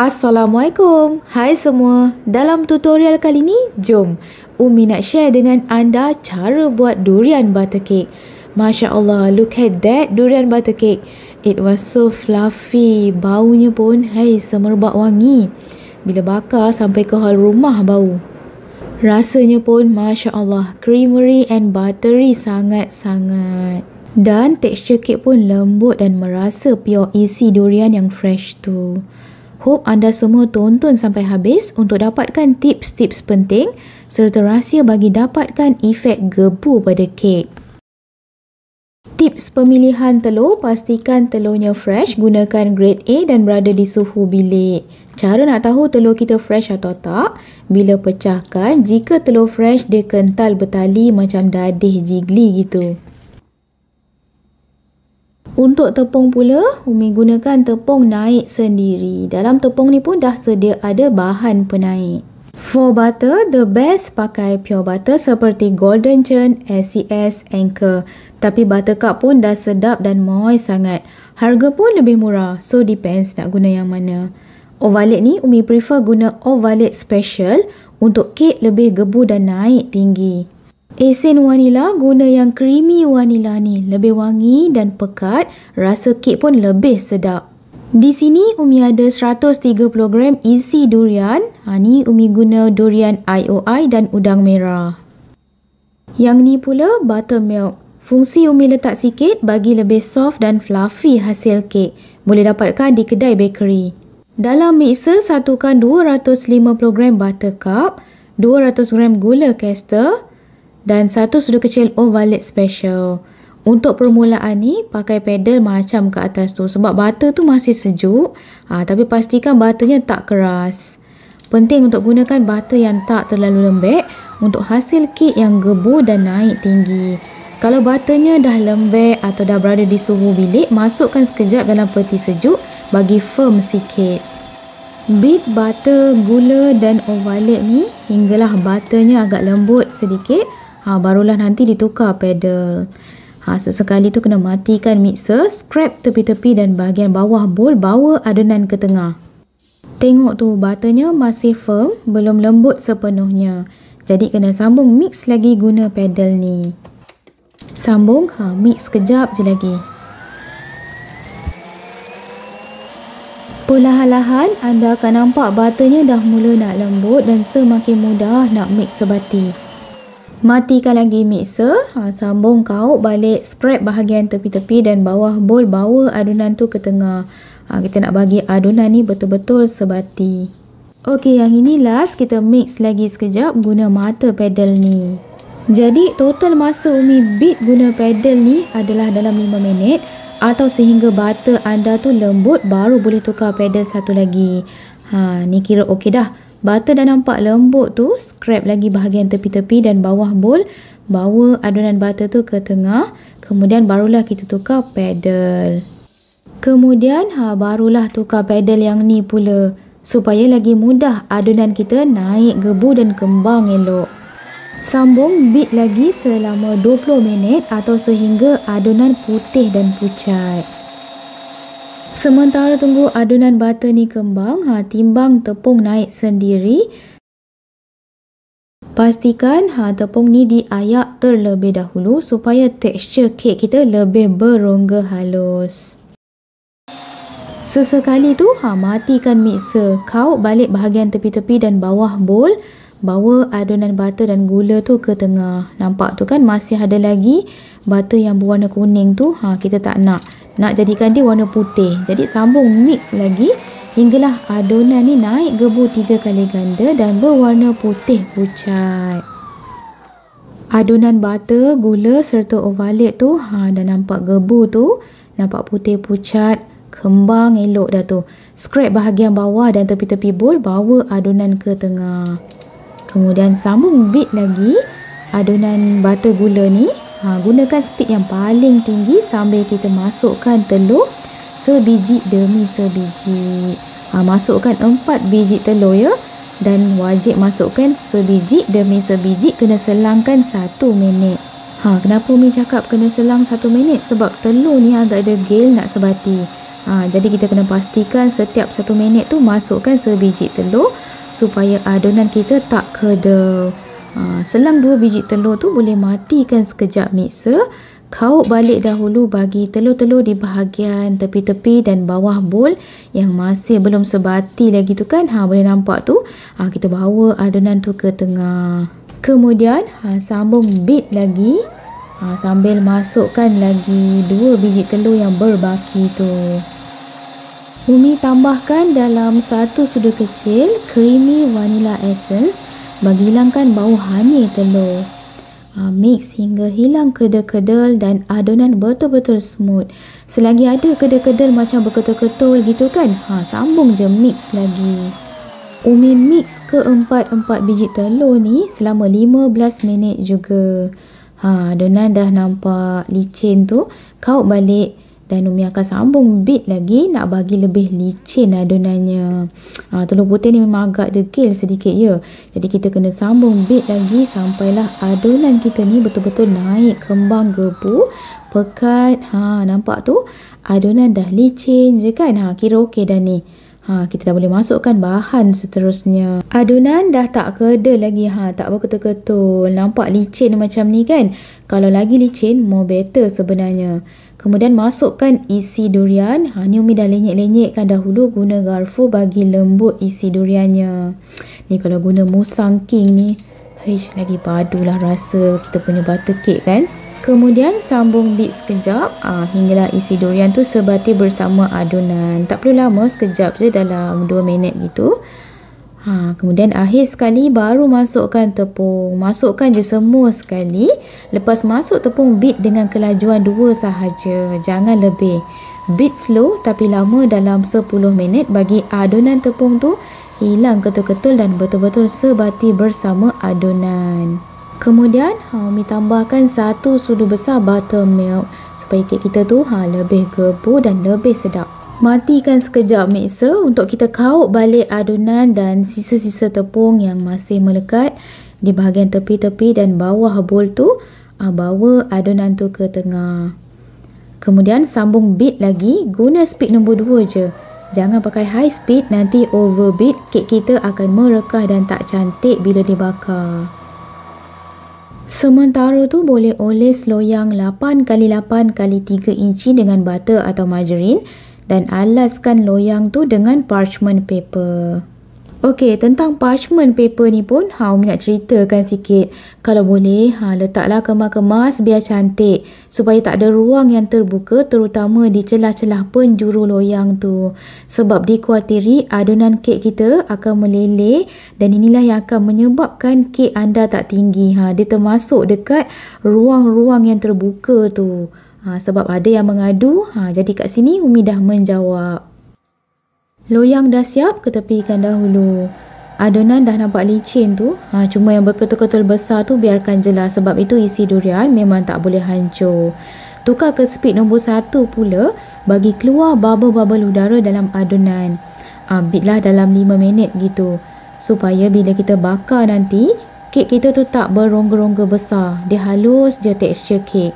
Assalamualaikum Hai semua Dalam tutorial kali ni Jom Umi nak share dengan anda Cara buat durian butter cake Masya Allah Look at that durian butter cake It was so fluffy Baunya pun Hai semerbak wangi Bila bakar sampai ke hal rumah bau Rasanya pun Masya Allah Creamery and buttery sangat-sangat Dan tekstur cake pun lembut dan merasa pure isi durian yang fresh tu. Hope anda semua tonton sampai habis untuk dapatkan tips-tips penting serta rahsia bagi dapatkan efek gebu pada kek. Tips pemilihan telur, pastikan telurnya fresh, gunakan grade A dan berada di suhu bilik. Cara nak tahu telur kita fresh atau tak? Bila pecahkan, jika telur fresh dia kental bertali macam dadih jigli gitu. Untuk tepung pula, Umi gunakan tepung naik sendiri. Dalam tepung ni pun dah sedia ada bahan penaik. For butter, the best pakai pure butter seperti Golden Churn, SES, Anchor. Tapi buttercup pun dah sedap dan moist sangat. Harga pun lebih murah, so depends nak guna yang mana. Ovalet ni, Umi prefer guna Ovalet Special untuk kek lebih gebu dan naik tinggi. Esen vanila guna yang creamy vanila ni lebih wangi dan pekat, rasa kek pun lebih sedap. Di sini Umi ada 130 gram isi durian. Ha, ni Umi guna durian IOI dan udang merah. Yang ni pula buttermilk. Fungsi Umi letak sikit bagi lebih soft dan fluffy hasil kek. Boleh dapatkan di kedai bakery. Dalam mixer satukan 250 gram buttercup, 200 gram gula caster, dan satu sudu kecil ovalet oh special. Untuk permulaan ni pakai pedal macam ke atas tu sebab butter tu masih sejuk ha, tapi pastikan butternya tak keras. Penting untuk gunakan butter yang tak terlalu lembek untuk hasil kek yang gebu dan naik tinggi. Kalau butternya dah lembek atau dah berada di suhu bilik, masukkan sekejap dalam peti sejuk bagi firm sikit. Beat butter, gula dan ovalet oh ni hinggalah butternya agak lembut sedikit ha, barulah nanti ditukar pedal ha, sesekali tu kena matikan mixer scrap tepi-tepi dan bahagian bawah bowl bawa adunan ke tengah tengok tu butternya masih firm belum lembut sepenuhnya jadi kena sambung mix lagi guna pedal ni sambung ha, mix kejap je lagi Perlahan-lahan anda akan nampak butternya dah mula nak lembut dan semakin mudah nak mix sebati. Matikan lagi mixer. Ha, sambung kauk balik scrap bahagian tepi-tepi dan bawah bowl bawa adunan tu ke tengah. Ha, kita nak bagi adunan ni betul-betul sebati. Okey, yang ini last kita mix lagi sekejap guna mata pedal ni. Jadi total masa Umi beat guna pedal ni adalah dalam 5 minit atau sehingga butter anda tu lembut baru boleh tukar pedal satu lagi. Ha, ni kira okey dah. Butter dah nampak lembut tu, scrap lagi bahagian tepi-tepi dan bawah bowl. Bawa adunan butter tu ke tengah. Kemudian barulah kita tukar pedal. Kemudian ha, barulah tukar pedal yang ni pula. Supaya lagi mudah adunan kita naik gebu dan kembang elok. Sambung beat lagi selama 20 minit atau sehingga adunan putih dan pucat. Sementara tunggu adunan butter ni kembang, ha, timbang tepung naik sendiri. Pastikan ha, tepung ni diayak terlebih dahulu supaya tekstur kek kita lebih berongga halus. Sesekali tu ha, matikan mixer, kau balik bahagian tepi-tepi dan bawah bowl, bawa adunan butter dan gula tu ke tengah. Nampak tu kan masih ada lagi butter yang berwarna kuning tu ha, kita tak nak nak jadikan dia warna putih. Jadi sambung mix lagi hinggalah adonan ni naik gebu tiga kali ganda dan berwarna putih pucat. Adonan butter, gula serta ovalet tu ha dah nampak gebu tu, nampak putih pucat, kembang elok dah tu. Scrap bahagian bawah dan tepi-tepi bowl bawa adonan ke tengah. Kemudian sambung bit lagi adonan butter gula ni Ha, gunakan speed yang paling tinggi sambil kita masukkan telur sebiji demi sebiji. Ha, masukkan empat biji telur ya. Dan wajib masukkan sebiji demi sebiji kena selangkan satu minit. Ha, kenapa Umi cakap kena selang satu minit? Sebab telur ni agak degil nak sebati. Ha, jadi kita kena pastikan setiap satu minit tu masukkan sebiji telur supaya adunan kita tak kedel ha, selang dua biji telur tu boleh matikan sekejap mixer kauk balik dahulu bagi telur-telur di bahagian tepi-tepi dan bawah bowl yang masih belum sebati lagi tu kan ha, boleh nampak tu ha, kita bawa adunan tu ke tengah kemudian ha, sambung beat lagi ha, sambil masukkan lagi dua biji telur yang berbaki tu Umi tambahkan dalam satu sudu kecil creamy vanilla essence bagi hilangkan bau hanyir telur. Ah, mix hingga hilang kedel-kedel dan adunan betul-betul smooth. Selagi ada kedel-kedel macam berketul-ketul gitu kan, ha, sambung je mix lagi. Umi mix keempat-empat biji telur ni selama 15 minit juga. Ha, adunan dah nampak licin tu, kau balik dan Umi akan sambung bit lagi nak bagi lebih licin adonannya. Lah ha, ah, telur putih ni memang agak degil sedikit ya jadi kita kena sambung bit lagi sampailah adunan kita ni betul-betul naik kembang gebu pekat ha, nampak tu adunan dah licin je kan ha, kira okey dah ni Ha, kita dah boleh masukkan bahan seterusnya. Adunan dah tak keda lagi. Ha, tak berketul-ketul. Nampak licin macam ni kan? Kalau lagi licin, more better sebenarnya. Kemudian masukkan isi durian. Ha, ni Umi dah lenyek-lenyekkan dahulu guna garfu bagi lembut isi duriannya. Ni kalau guna musang king ni, Heish, lagi padulah rasa kita punya butter cake kan. Kemudian sambung bit sekejap ah ha, hinggalah isi durian tu sebati bersama adunan. Tak perlu lama sekejap je dalam 2 minit gitu. Ha, kemudian akhir sekali baru masukkan tepung. Masukkan je semua sekali. Lepas masuk tepung, beat dengan kelajuan dua sahaja. Jangan lebih. Beat slow tapi lama dalam 10 minit bagi adunan tepung tu hilang ketul-ketul dan betul-betul sebati bersama adunan. Kemudian, ha, Umi tambahkan satu sudu besar buttermilk supaya kek kita tu ha, lebih gebu dan lebih sedap. Matikan sekejap mixer untuk kita kauk balik adunan dan sisa-sisa tepung yang masih melekat di bahagian tepi-tepi dan bawah bol tu. Ah, bawa adunan tu ke tengah. Kemudian sambung beat lagi guna speed nombor 2 je. Jangan pakai high speed nanti over beat kek kita akan merekah dan tak cantik bila dibakar. Sementara tu boleh oles loyang 8x8x3 inci dengan butter atau margarine dan alaskan loyang tu dengan parchment paper. Okey, tentang parchment paper ni pun ha Umi nak ceritakan sikit. Kalau boleh ha letaklah kemas-kemas biar cantik supaya tak ada ruang yang terbuka terutama di celah-celah penjuru loyang tu. Sebab dikhuatiri adunan kek kita akan meleleh dan inilah yang akan menyebabkan kek anda tak tinggi ha dia termasuk dekat ruang-ruang yang terbuka tu ha, sebab ada yang mengadu. Ha, jadi kat sini Umi dah menjawab. Loyang dah siap, ketepikan dahulu. Adonan dah nampak licin tu. Ha, cuma yang berketul-ketul besar tu biarkan jelas sebab itu isi durian memang tak boleh hancur. Tukar ke speed nombor satu pula bagi keluar bubble-bubble udara dalam adonan. Ambillah ha, dalam lima minit gitu. Supaya bila kita bakar nanti, kek kita tu tak berongga-rongga besar. Dia halus je texture kek.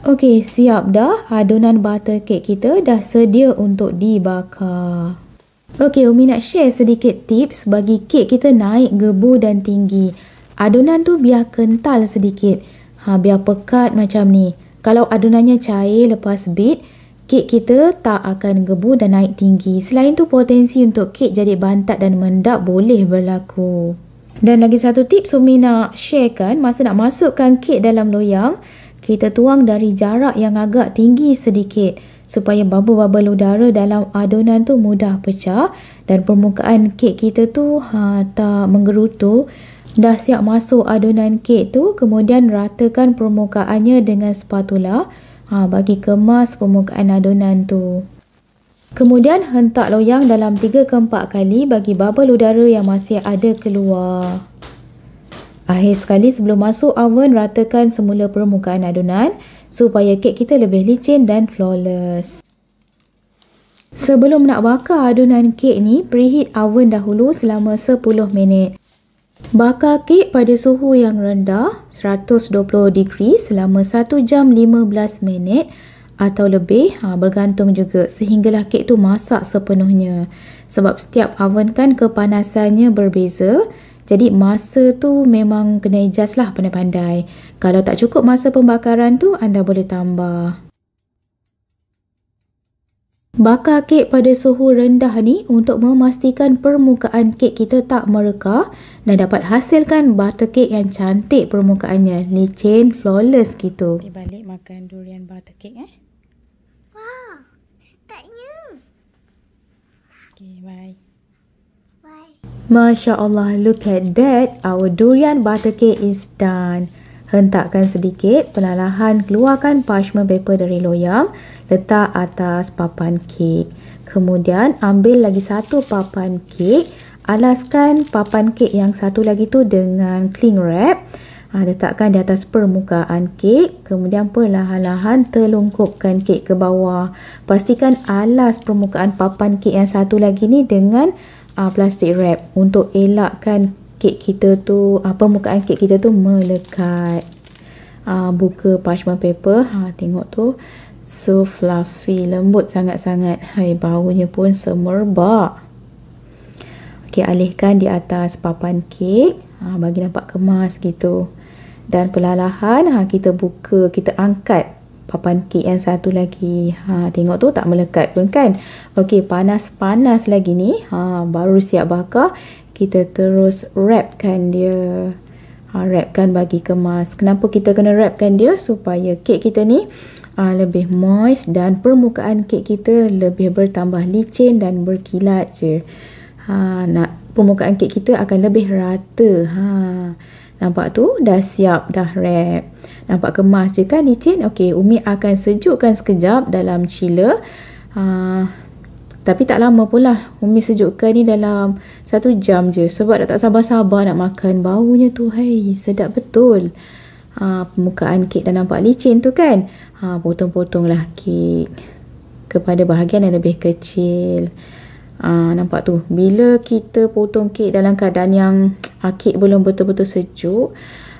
Okey, siap dah adunan butter cake kita dah sedia untuk dibakar. Okey, Umi nak share sedikit tips bagi kek kita naik gebu dan tinggi. Adunan tu biar kental sedikit. Ha, biar pekat macam ni. Kalau adunannya cair lepas bit, kek kita tak akan gebu dan naik tinggi. Selain tu, potensi untuk kek jadi bantat dan mendap boleh berlaku. Dan lagi satu tips Umi nak sharekan masa nak masukkan kek dalam loyang, kita tuang dari jarak yang agak tinggi sedikit supaya bubble-bubble udara dalam adunan tu mudah pecah dan permukaan kek kita tu ha, tak menggerutu dah siap masuk adunan kek tu kemudian ratakan permukaannya dengan spatula ha, bagi kemas permukaan adunan tu kemudian hentak loyang dalam 3 ke 4 kali bagi bubble udara yang masih ada keluar Akhir sekali sebelum masuk oven, ratakan semula permukaan adunan supaya kek kita lebih licin dan flawless. Sebelum nak bakar adunan kek ni, preheat oven dahulu selama 10 minit. Bakar kek pada suhu yang rendah, 120 degree selama 1 jam 15 minit atau lebih, ha, bergantung juga sehinggalah kek tu masak sepenuhnya. Sebab setiap oven kan kepanasannya berbeza. Jadi masa tu memang kena adjust lah pandai-pandai. Kalau tak cukup masa pembakaran tu anda boleh tambah. Bakar kek pada suhu rendah ni untuk memastikan permukaan kek kita tak mereka dan dapat hasilkan butter kek yang cantik permukaannya. Licin, flawless gitu. Kita balik makan durian butter kek eh. Wah, taknya. Okay, bye. Masya Allah, look at that. Our durian butter cake is done. Hentakkan sedikit, perlahan-lahan keluarkan parchment paper dari loyang, letak atas papan kek. Kemudian ambil lagi satu papan kek, alaskan papan kek yang satu lagi tu dengan cling wrap. Ha, letakkan di atas permukaan kek, kemudian perlahan-lahan telungkupkan kek ke bawah. Pastikan alas permukaan papan kek yang satu lagi ni dengan uh, plastik wrap untuk elakkan kek kita tu uh, permukaan kek kita tu melekat uh, buka parchment paper ha, tengok tu so fluffy lembut sangat-sangat hai baunya pun semerbak ok alihkan di atas papan kek uh, bagi nampak kemas gitu dan perlahan-lahan kita buka kita angkat papan yang satu lagi. Ha, tengok tu tak melekat pun kan. Okey panas-panas lagi ni. Ha, baru siap bakar. Kita terus wrapkan dia. Ha, wrapkan bagi kemas. Kenapa kita kena wrapkan dia? Supaya kek kita ni ha, lebih moist dan permukaan kek kita lebih bertambah licin dan berkilat je. Ha, nak permukaan kek kita akan lebih rata. Haa. Nampak tu dah siap dah wrap. Nampak kemas je kan licin. Okey, Umi akan sejukkan sekejap dalam chiller. Uh, tapi tak lama pula. Umi sejukkan ni dalam satu jam je. Sebab dah tak sabar-sabar nak makan. Baunya tu hey, sedap betul. Ha, permukaan kek dah nampak licin tu kan ha, potong-potonglah kek kepada bahagian yang lebih kecil Ah, nampak tu. Bila kita potong kek dalam keadaan yang ah, kek belum betul-betul sejuk,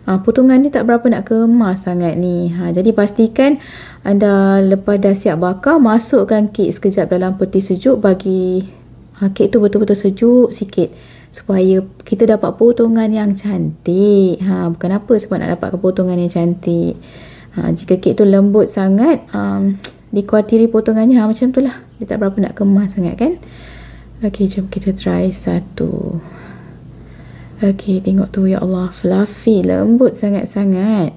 ah, potongan ni tak berapa nak kemas sangat ni. Ha, jadi pastikan anda lepas dah siap bakar, masukkan kek sekejap dalam peti sejuk bagi ah, kek tu betul-betul sejuk sikit. Supaya kita dapat potongan yang cantik. Ha, bukan apa sebab nak dapat potongan yang cantik. Ha, jika kek tu lembut sangat, um, ah, dikuatiri potongannya ha, macam tu lah. Dia tak berapa nak kemas sangat kan. Okay, jom kita try satu. Okay, tengok tu. Ya Allah, fluffy. Lembut sangat-sangat.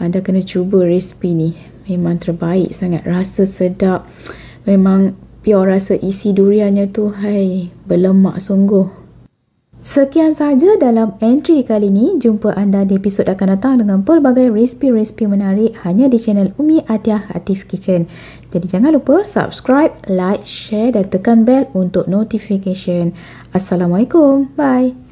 Anda kena cuba resipi ni. Memang terbaik sangat. Rasa sedap. Memang pure rasa isi duriannya tu. Hai, berlemak sungguh. Sekian sahaja dalam entry kali ini. Jumpa anda di episod akan datang dengan pelbagai resipi-resipi menarik hanya di channel Umi Atiah Active Kitchen. Jadi jangan lupa subscribe, like, share dan tekan bell untuk notification. Assalamualaikum. Bye.